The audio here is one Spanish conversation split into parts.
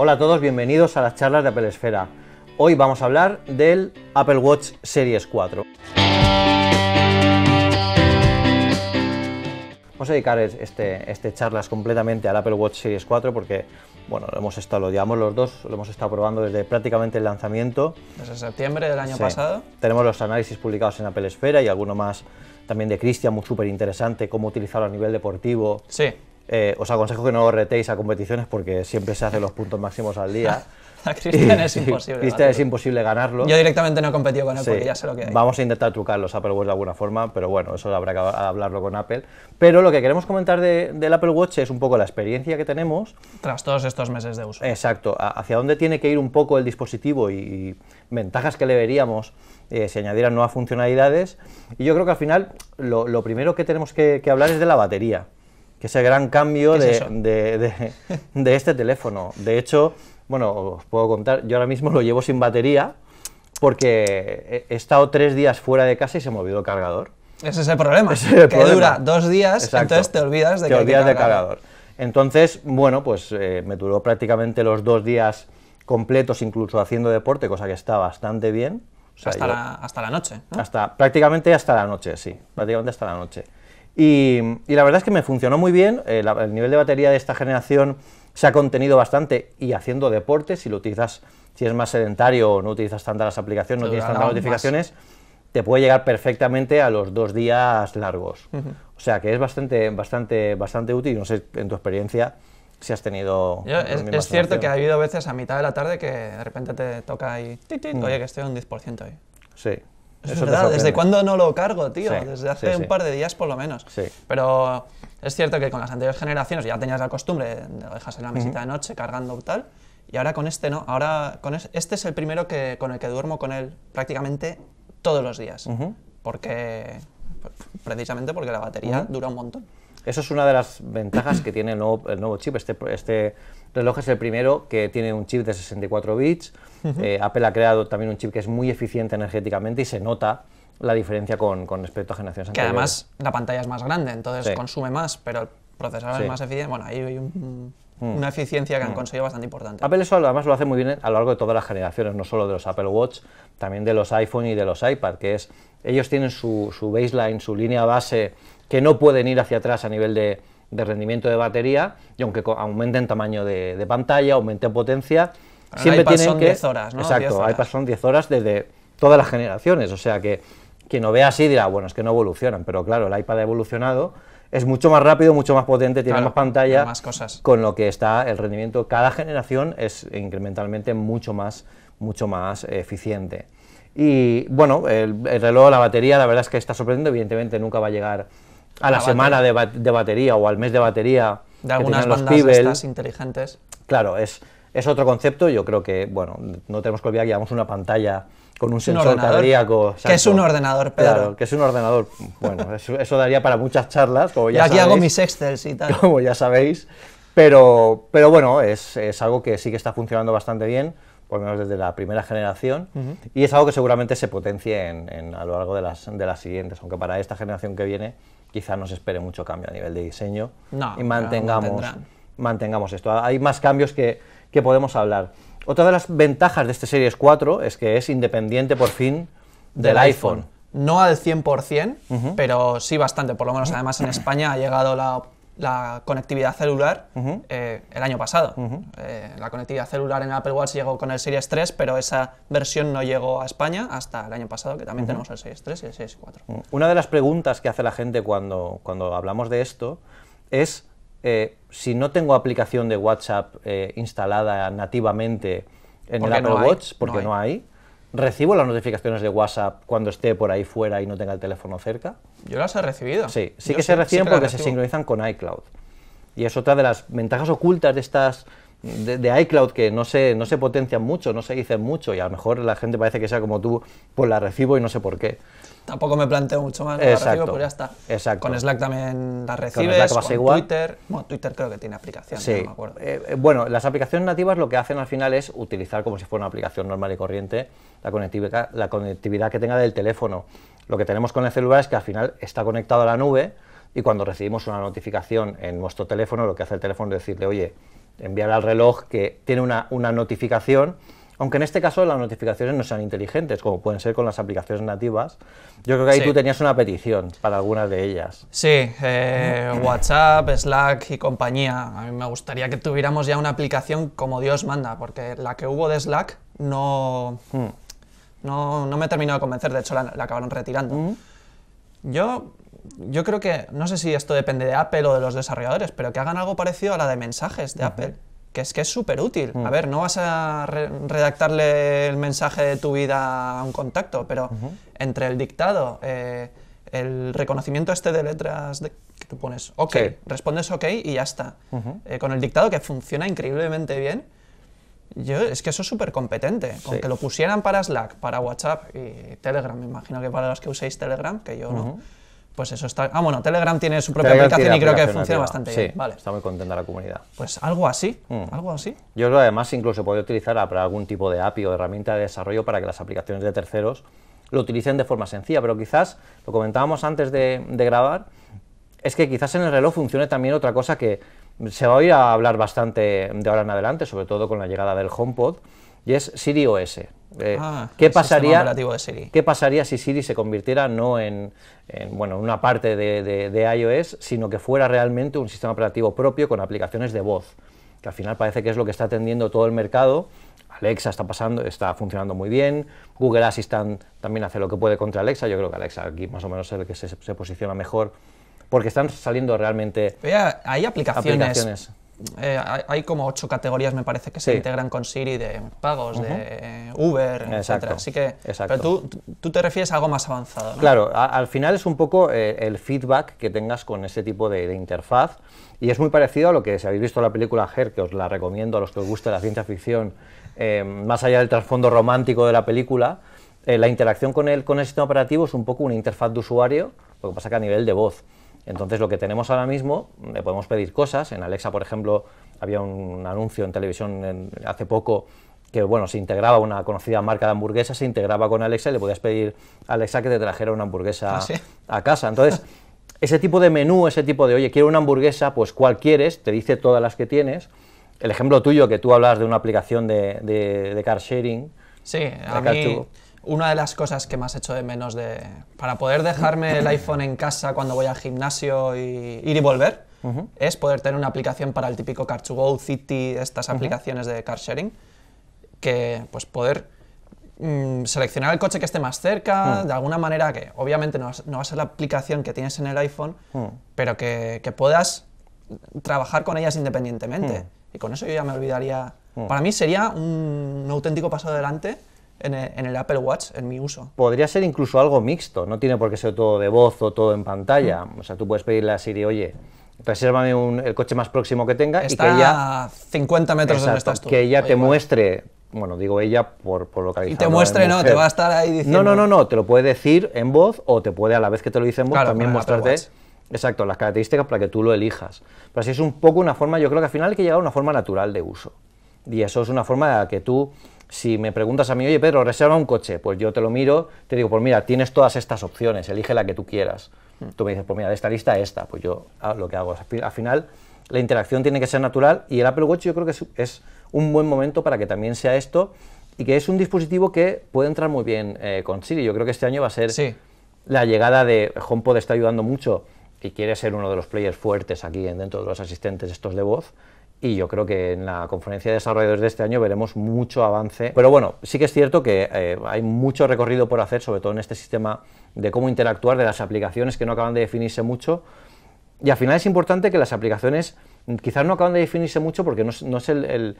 Hola a todos, bienvenidos a las charlas de Apple Esfera. Hoy vamos a hablar del Apple Watch Series 4. Vamos a dedicar este, este charlas completamente al Apple Watch Series 4 porque, bueno, lo hemos estado, lo los dos, lo hemos estado probando desde prácticamente el lanzamiento. Desde septiembre del año pasado. Tenemos los análisis publicados en Apple Esfera y alguno más también de Cristian, muy súper interesante, cómo utilizarlo a nivel deportivo. Sí, eh, os aconsejo que no os retéis a competiciones porque siempre se hacen los puntos máximos al día. a Cristian es imposible. ganarlo. Yo directamente no he competido con él porque ya sé lo que Vamos a intentar trucar los Apple Watch de alguna forma, pero bueno, eso habrá que hablarlo con Apple. Pero lo que queremos comentar del Apple Watch es un poco la experiencia que tenemos. Tras todos estos meses de uso. Exacto. hacia dónde tiene que ir un poco el dispositivo y, ventajas que le veríamos eh, si añadieran nuevas funcionalidades. Y yo creo que al final lo, primero que tenemos que hablar es de la batería que es el gran cambio de, este teléfono. De hecho, bueno, os puedo contar, yo ahora mismo lo llevo sin batería porque he estado tres días fuera de casa y se me olvidó el cargador. Ese es el problema, que dura dos días, entonces te olvidas de que hay cargador. Entonces, bueno, pues eh, me duró prácticamente los dos días completos, incluso haciendo deporte, cosa que está bastante bien. hasta, la, noche. Hasta, prácticamente hasta la noche, sí. Prácticamente hasta la noche. Y, la verdad es que me funcionó muy bien. Eh, el, nivel de batería de esta generación se ha contenido bastante y haciendo deporte, si lo utilizas, si es más sedentario o no utilizas tantas aplicaciones, no tienes tantas notificaciones, te puede llegar perfectamente a los dos días largos. O sea que es bastante, bastante, bastante útil. No sé, en tu experiencia, si has tenido... es, cierto que ha habido veces a mitad de la tarde que de repente te toca y... Mm. Oye, que estoy un 10% ahí. Sí. Es verdad, ¿desde cuándo no lo cargo, tío? Desde hace un par de días por lo menos. Pero es cierto que con las anteriores generaciones ya tenías la costumbre de lo dejas en la mesita de noche cargando tal, y ahora con este no, ahora con este es el primero que, con el que duermo con él prácticamente todos los días, porque precisamente porque la batería dura un montón. Eso es una de las ventajas que tiene el nuevo, chip. Este, este reloj es el primero que tiene un chip de 64 bits. Eh, Apple ha creado también un chip que es muy eficiente energéticamente y se nota la diferencia con, con respecto a generaciones anteriores. Que además la pantalla es más grande, entonces consume más, pero el procesador es más eficiente. Bueno, ahí hay mm. una eficiencia que han mm. conseguido bastante importante. Apple eso además lo hace muy bien a lo largo de todas las generaciones, no solo de los Apple Watch, también de los iPhone y de los iPad, que es, ellos tienen su, su baseline, su línea base que no pueden ir hacia atrás a nivel de, rendimiento de batería y aunque aumenten tamaño de, de pantalla, aumenten potencia, siempre tienen son que... 10 horas, ¿no? Exacto, 10 iPad son 10 horas desde todas las generaciones, o sea que quien lo vea así dirá, bueno, es que no evolucionan, pero claro, el iPad ha evolucionado, es mucho más rápido, mucho más potente, tiene más pantalla, cosas. con lo que está el rendimiento, cada generación es incrementalmente mucho más, mucho más eficiente. Y bueno, el, el reloj, la batería, la verdad es que está sorprendiendo, evidentemente nunca va a llegar a la, semana de, de, batería o al mes de batería. De algunas bandas inteligentes. Claro, es, es otro concepto. Yo creo que, bueno, no tenemos que olvidar que llevamos una pantalla con un sensor cardíaco. Que es un ordenador, Pedro. Claro, que es un ordenador. Bueno, eso, daría para muchas charlas, como ya aquí hago mis excels y tal. Como ya sabéis. Pero, pero bueno, es, es, algo que sí que está funcionando bastante bien, por lo menos desde la primera generación, y es algo que seguramente se potencie en, a lo largo de las, de las siguientes, aunque para esta generación que viene quizá no se espere mucho cambio a nivel de diseño y mantengamos, mantengamos esto. Hay más cambios que, podemos hablar. Otra de las ventajas de este Series 4 es que es independiente por fin del, iPhone. No al 100%, pero sí bastante. Por lo menos además en España ha llegado la la conectividad celular eh, el año pasado. Eh, la conectividad celular en Apple Watch llegó con el Series 3, pero esa versión no llegó a España hasta el año pasado, que también tenemos el Series 3 y el Series 4. Una de las preguntas que hace la gente cuando, cuando hablamos de esto es eh, si no tengo aplicación de WhatsApp instalada nativamente en el Apple Watch, porque no hay ¿Recibo las notificaciones de WhatsApp cuando esté por ahí fuera y no tenga el teléfono cerca? Yo las he recibido. Sí, sí que se reciben porque se sincronizan con iCloud. Y es otra de las ventajas ocultas de estas de, iCloud que no se, no se potencian mucho, no se dicen mucho y a lo mejor la gente parece que sea como tú, pues la recibo y no sé por qué. Tampoco me planteo mucho más, recibo, pues ya está. Con Slack también la recibes, con, Twitter, bueno, Twitter creo que tiene aplicación, no me acuerdo. Eh, eh, bueno, las aplicaciones nativas lo que hacen al final es utilizar como si fuera una aplicación normal y corriente la la conectividad que tenga del teléfono. Lo que tenemos con el celular es que al final está conectado a la nube y cuando recibimos una notificación en nuestro teléfono, lo que hace el teléfono es decirle, oye, enviar al reloj que tiene una, notificación, aunque en este caso las notificaciones no sean inteligentes, como pueden ser con las aplicaciones nativas. Yo creo que ahí tú tenías una petición para algunas de ellas. Sí, eh, WhatsApp, Slack y compañía. A mí me gustaría que tuviéramos ya una aplicación como Dios manda, porque la que hubo de Slack no, hmm. no, no, me terminó de convencer, de hecho la, acabaron retirando. Hmm. Yo yo creo que, no sé si esto depende de Apple o de los desarrolladores, pero que hagan algo parecido a la de mensajes de Apple. Que es que es súper útil. A ver, no vas a redactarle el mensaje de tu vida a un contacto, pero entre el dictado, eh, el reconocimiento este de letras que tú pones OK, respondes OK y ya está. Eh, con el dictado que funciona increíblemente bien, yo, es que eso es súper competente. Con que lo pusieran para Slack, para WhatsApp y Telegram, me imagino que para los que uséis Telegram, que yo no pues eso está. Ah, bueno, Telegram tiene su propia aplicación y creo que funciona bastante bien. Vale. Está muy contenta la comunidad. Pues algo así, mm. algo así. Yo además incluso podría utilizar para algún tipo de API o herramienta de desarrollo para que las aplicaciones de terceros lo utilicen de forma sencilla, pero quizás, lo comentábamos antes de, grabar, es que quizás en el reloj funcione también otra cosa que se va a oír hablar bastante de ahora en adelante, sobre todo con la llegada del HomePod, y es OS. Eh, ah, ¿qué, pasaría, ¿Qué pasaría si Siri se convirtiera no en, bueno, una parte de, iOS, sino que fuera realmente un sistema operativo propio con aplicaciones de voz? Que al final parece que es lo que está atendiendo todo el mercado. Alexa está pasando, está funcionando muy bien. Google Assistant también hace lo que puede contra Alexa. Yo creo que Alexa aquí más o menos es el que se, posiciona mejor. Porque están saliendo realmente. hay aplicaciones eh, hay como ocho categorías, me parece, que se integran con Siri de pagos, de Uber, etc. Así que, pero tú, te refieres a algo más avanzado. Claro, al final es un poco eh, el feedback que tengas con ese tipo de, interfaz. Y es muy parecido a lo que, si habéis visto la película Her, que os la recomiendo a los que os guste la ciencia ficción, eh, más allá del trasfondo romántico de la película, la interacción con el, con el sistema operativo es un poco una interfaz de usuario, lo que pasa que a nivel de voz. Entonces lo que tenemos ahora mismo, le podemos pedir cosas, en Alexa por ejemplo había un anuncio en televisión hace poco que bueno, se integraba una conocida marca de hamburguesas, se integraba con Alexa y le podías pedir a Alexa que te trajera una hamburguesa ah, a casa. Entonces, ese tipo de menú, ese tipo de, oye, quiero una hamburguesa, pues cuál quieres, te dice todas las que tienes. El ejemplo tuyo, que tú hablas de una aplicación de, car sharing. Sí, a mí una de las cosas que más hecho de menos de para poder dejarme el iPhone en casa cuando voy al gimnasio y ir y volver es poder tener una aplicación para el típico car 2 go City, estas aplicaciones de car sharing, que pues poder mm, seleccionar el coche que esté más cerca, de alguna manera que obviamente no, va a ser la aplicación que tienes en el iPhone, pero que, puedas trabajar con ellas independientemente. Y con eso yo ya me olvidaría. Para mí sería un auténtico paso adelante en el, Apple Watch, en mi uso. Podría ser incluso algo mixto, no tiene por qué ser todo de voz o todo en pantalla. O sea, tú puedes pedirle a Siri, oye, resérvame un, el coche más próximo que tenga y que ella... a 50 metros de donde estás tú. Que ella te muestre, bueno, digo ella por, por localizar. Y te muestre, no, te va a estar ahí diciendo... No, no, no, no, te lo puede decir en voz o te puede, a la vez que te lo dice en voz, también mostrarte... Exacto, las características para que tú lo elijas. Pero así es un poco una forma, yo creo que al final hay que llegar a una forma natural de uso. Y eso es una forma de que tú si me preguntas a mí, oye Pedro, reserva un coche, pues yo te lo miro, te digo, pues mira, tienes todas estas opciones, elige la que tú quieras. Hmm. Tú me dices, pues mira, de esta lista esta, pues yo ah, lo que hago al final la interacción tiene que ser natural y el Apple Watch yo creo que es, un buen momento para que también sea esto y que es un dispositivo que puede entrar muy bien eh, con Siri. Yo creo que este año va a ser la llegada de HomePod está ayudando mucho y quiere ser uno de los players fuertes aquí dentro de los asistentes estos de voz y yo creo que en la conferencia de desarrolladores de este año veremos mucho avance. Pero bueno, sí que es cierto que eh, hay mucho recorrido por hacer, sobre todo en este sistema de cómo interactuar de las aplicaciones que no acaban de definirse mucho. Y al final es importante que las aplicaciones quizás no acaban de definirse mucho porque no es, el,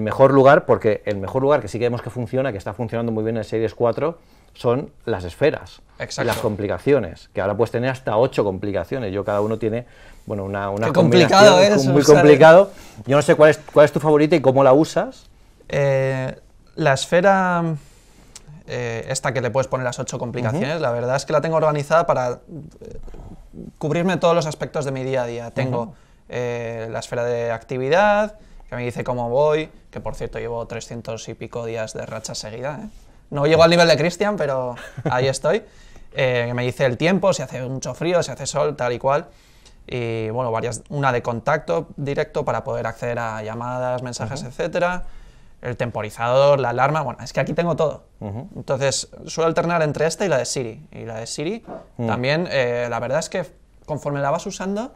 mejor lugar, porque el mejor lugar que sí que vemos que funciona, que está funcionando muy bien en Series 4, son las esferas y las complicaciones, que ahora puedes tener hasta ocho complicaciones. Yo cada uno tiene, bueno, una, una Qué complicado es, muy ¿eh? complicado. Yo no sé cuál es, cuál es tu favorita y cómo la usas. Eh, la esfera eh, esta que le puedes poner las ocho complicaciones, la verdad es que la tengo organizada para cubrirme todos los aspectos de mi día a día. Tengo eh, la esfera de actividad, que me dice cómo voy, que por cierto llevo 300 y pico días de racha seguida. ¿eh? No llego al nivel de Cristian, pero ahí estoy. Eh, me dice el tiempo, si hace mucho frío, si hace sol, tal y cual. Y bueno, varias, una de contacto directo para poder acceder a llamadas, mensajes, etcétera. El temporizador, la alarma, bueno, es que aquí tengo todo. Entonces, suelo alternar entre esta y la de Siri. Y la de Siri mm. también, la verdad es que conforme la vas usando,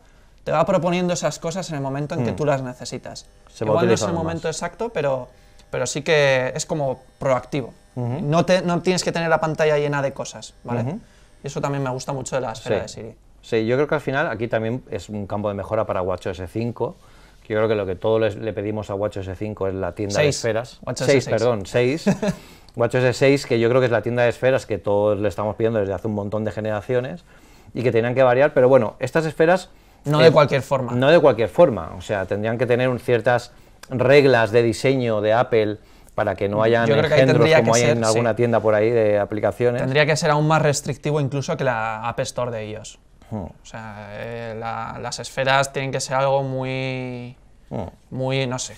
te va proponiendo esas cosas en el momento en que hmm. tú las necesitas. Igual no es el momento exacto, pero, pero sí que es como proactivo. no, te, no tienes que tener la pantalla llena de cosas, ¿vale? Y eso también me gusta mucho de la esfera de Siri. Sí, yo creo que al final aquí también es un campo de mejora para WatchOS 5. Yo creo que lo que todos le pedimos a WatchOS 5 es la tienda de esferas. WatchOS 6, perdón, 6. WatchOS 6, que yo creo que es la tienda de esferas que todos le estamos pidiendo desde hace un montón de generaciones y que tenían que variar, pero bueno, estas esferas no eh, de cualquier forma. No de cualquier forma. O sea, tendrían que tener ciertas reglas de diseño de Apple para que no hayan Yo como hay en alguna tienda por ahí de aplicaciones. Tendría que ser aún más restrictivo incluso que la App Store de ellos. Hmm. O sea, eh, las esferas tienen que ser algo muy... Hmm. Muy, no sé.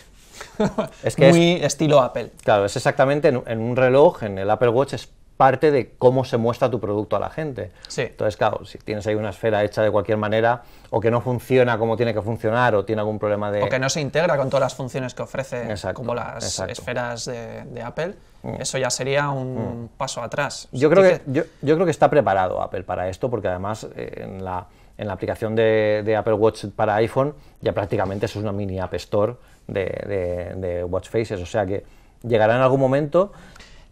es que muy estilo Apple. Claro, es exactamente en, un reloj, en el Apple Watch es parte de cómo se muestra tu producto a la gente. Sí. Entonces, claro, si tienes ahí una esfera hecha de cualquier manera, o que no funciona como tiene que funcionar, o tiene algún problema de... O que no se integra con todas las funciones que ofrece, como las esferas de, Apple, mm. eso ya sería un mm. paso atrás. Yo creo, que, yo, creo que está preparado Apple para esto, porque además eh, en, la, aplicación de, Apple Watch para iPhone ya prácticamente eso es una mini App Store de, de Watch Faces, o sea que llegará en algún momento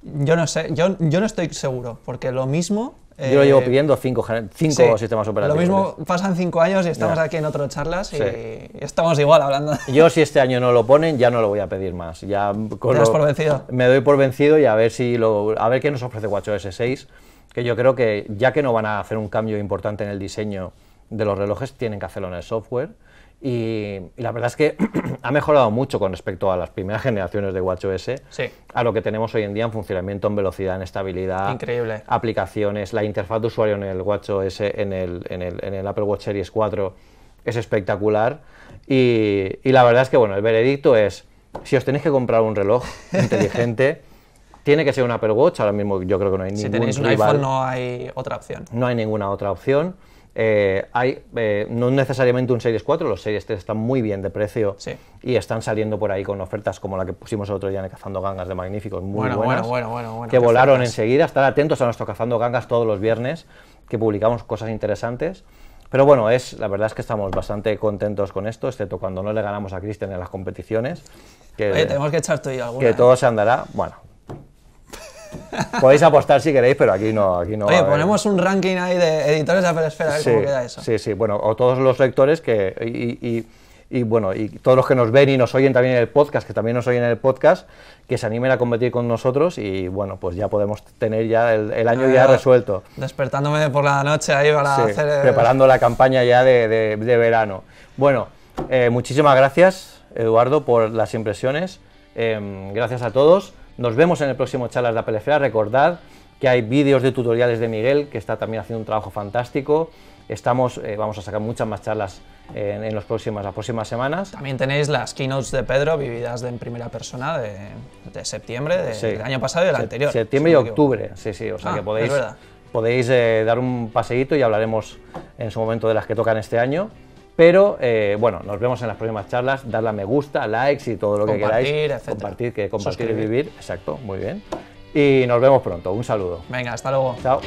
yo no sé, yo, no estoy seguro, porque lo mismo yo lo llevo eh, pidiendo cinco, cinco sistemas operativos. Lo mismo pasan cinco años y estamos aquí en otro charlas y estamos igual hablando. Yo si este año no lo ponen ya no lo voy a pedir más. Ya das por vencido? Me doy por vencido y a ver si lo, a ver qué nos ofrece S 6, que yo creo que ya que no van a hacer un cambio importante en el diseño de los relojes tienen que hacerlo en el software y, la verdad es que ha mejorado mucho con respecto a las primeras generaciones de WatchOS, a lo que tenemos hoy en día en funcionamiento, en velocidad, en estabilidad, aplicaciones, la interfaz de usuario en el WatchOS, en el, en el, Apple Watch Series 4 es espectacular. Y, y, la verdad es que, bueno, el veredicto es, si os tenéis que comprar un reloj inteligente, tiene que ser un Apple Watch, ahora mismo yo creo que no hay ningún Si tenéis un iPhone no hay otra opción. No hay ninguna otra opción. Eh, hay eh, no necesariamente un Series 4, los Series 3 están muy bien de precio y están saliendo por ahí con ofertas como la que pusimos el otro día en Cazando Gangas de Magníficos, muy buenas, que volaron enseguida. Estar atentos a nuestro Cazando Gangas todos los viernes, que publicamos cosas interesantes. Pero bueno, es, la verdad es que estamos bastante contentos con esto, excepto cuando no le ganamos a Cristian en las competiciones. Que, Oye, tenemos que echar Que todo ¿eh? se andará, bueno, Podéis apostar si queréis, pero aquí no. Aquí no Oye, ponemos un ranking ahí de editores de la esfera, a ver cómo queda eso. Sí, sí, bueno, o todos los lectores que. Y, bueno, y todos los que nos ven y nos oyen también en el podcast, que también nos oyen en el podcast, que se animen a competir con nosotros y bueno, pues ya podemos tener ya el, año ya resuelto. Despertándome por la noche ahí para hacer. Preparando la campaña ya de, verano. Bueno, eh, muchísimas gracias, Eduardo, por las impresiones. Em, gracias a todos. Nos vemos en el próximo Charlas de Apelefera. Recordad que hay vídeos de tutoriales de Miguel, que está también haciendo un trabajo fantástico. Estamos, eh, vamos a sacar muchas más charlas en, los las próximas semanas. También tenéis las keynotes de Pedro vividas en primera persona de, septiembre del año pasado y del anterior. Septiembre y octubre, sí, sí, o sea ah, que podéis, podéis eh, dar un paseíto y hablaremos en su momento de las que tocan este año. Pero eh, bueno, nos vemos en las próximas charlas. Dadle a me gusta, likes y todo lo que compartir, queráis. Etcétera. Compartir, que compartir y vivir. Exacto, muy bien. Y nos vemos pronto. Un saludo. Venga, hasta luego. Chao.